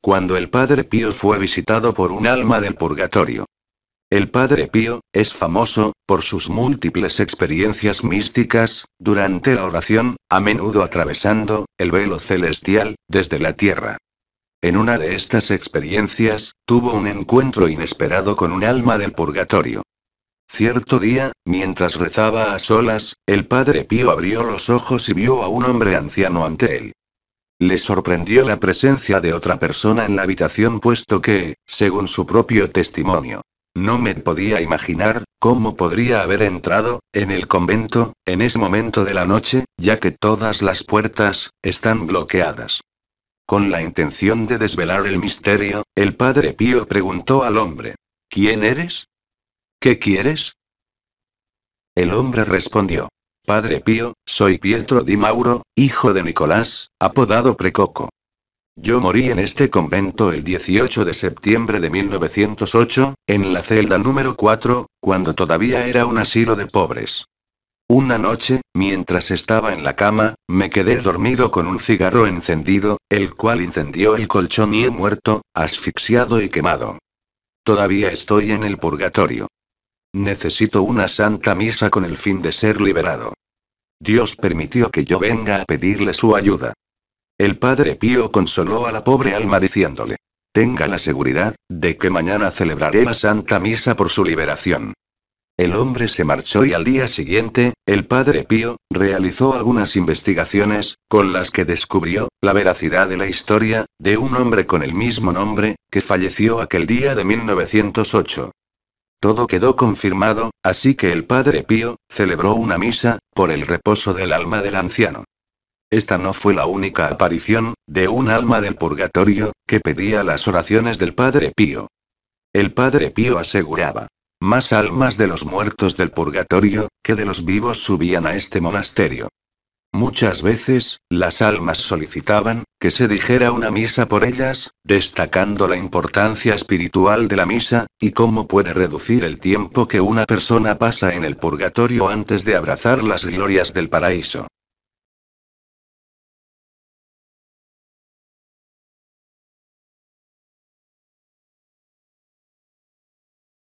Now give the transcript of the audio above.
cuando el padre Pío fue visitado por un alma del purgatorio. El padre Pío, es famoso, por sus múltiples experiencias místicas, durante la oración, a menudo atravesando, el velo celestial, desde la tierra. En una de estas experiencias, tuvo un encuentro inesperado con un alma del purgatorio. Cierto día, mientras rezaba a solas, el padre Pío abrió los ojos y vio a un hombre anciano ante él. Le sorprendió la presencia de otra persona en la habitación puesto que, según su propio testimonio, no me podía imaginar cómo podría haber entrado, en el convento, en ese momento de la noche, ya que todas las puertas, están bloqueadas. Con la intención de desvelar el misterio, el padre Pío preguntó al hombre, ¿quién eres? ¿Qué quieres? El hombre respondió, Padre Pío, soy Pietro Di Mauro, hijo de Nicolás, apodado Precoco. Yo morí en este convento el 18 de septiembre de 1908, en la celda número 4, cuando todavía era un asilo de pobres. Una noche, mientras estaba en la cama, me quedé dormido con un cigarro encendido, el cual incendió el colchón y he muerto, asfixiado y quemado. Todavía estoy en el purgatorio. Necesito una santa misa con el fin de ser liberado. Dios permitió que yo venga a pedirle su ayuda. El padre Pío consoló a la pobre alma diciéndole, tenga la seguridad, de que mañana celebraré la Santa Misa por su liberación. El hombre se marchó y al día siguiente, el padre Pío, realizó algunas investigaciones, con las que descubrió, la veracidad de la historia, de un hombre con el mismo nombre, que falleció aquel día de 1908. Todo quedó confirmado, así que el padre Pío, celebró una misa, por el reposo del alma del anciano. Esta no fue la única aparición, de un alma del purgatorio, que pedía las oraciones del padre Pío. El padre Pío aseguraba. Más almas de los muertos del purgatorio, que de los vivos subían a este monasterio. Muchas veces, las almas solicitaban, que se dijera una misa por ellas, destacando la importancia espiritual de la misa, y cómo puede reducir el tiempo que una persona pasa en el purgatorio antes de abrazar las glorias del paraíso.